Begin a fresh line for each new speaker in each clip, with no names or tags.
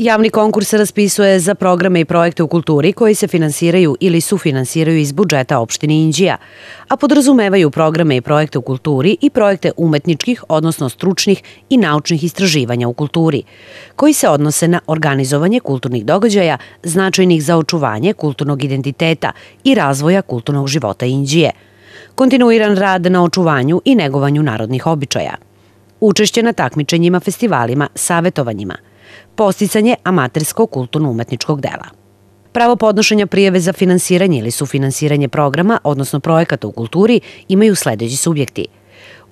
Javni konkurs raspisuje za programe i projekte u kulturi koji se finansiraju ili sufinansiraju iz budžeta opštine Inđija, a podrazumevaju programe i projekte u kulturi i projekte umetničkih, odnosno stručnih i naučnih istraživanja u kulturi, koji se odnose na organizovanje kulturnih događaja značajnih za očuvanje kulturnog identiteta i razvoja kulturnog života Inđije, kontinuiran rad na očuvanju i negovanju narodnih običaja, učešće na takmičenjima, festivalima, savetovanjima – posticanje amaterskog kulturno-umetničkog dela. Pravo podnošenja prijeve za finansiranje ili sufinansiranje programa, odnosno projekata u kulturi, imaju sledeći subjekti.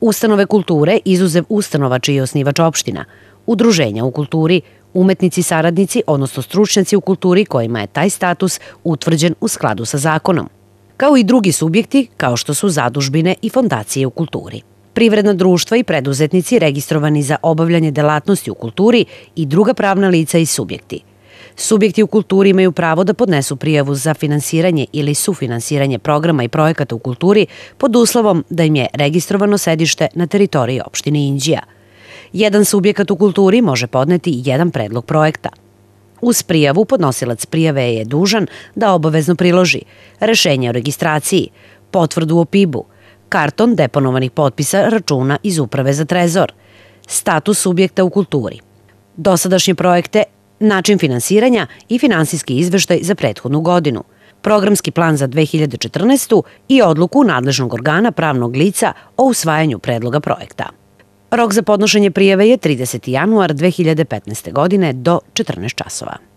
Ustanove kulture, izuzev ustanova čiji je osnivač opština, udruženja u kulturi, umetnici saradnici, odnosno stručnjaci u kulturi kojima je taj status utvrđen u skladu sa zakonom, kao i drugi subjekti kao što su zadužbine i fondacije u kulturi privredna društva i preduzetnici registrovani za obavljanje delatnosti u kulturi i druga pravna lica i subjekti. Subjekti u kulturi imaju pravo da podnesu prijavu za finansiranje ili sufinansiranje programa i projekata u kulturi pod uslovom da im je registrovano sedište na teritoriji opštine Indija. Jedan subjekat u kulturi može podneti jedan predlog projekta. Uz prijavu podnosilac prijave je dužan da obavezno priloži rešenje o registraciji, potvrdu o PIB-u, karton deponovanih potpisa računa iz Uprave za trezor, status subjekta u kulturi, dosadašnje projekte, način finansiranja i finansijski izveštaj za prethodnu godinu, programski plan za 2014. i odluku nadležnog organa pravnog lica o usvajanju predloga projekta. Rok za podnošenje prijeve je 30. januar 2015. godine do 14 časova.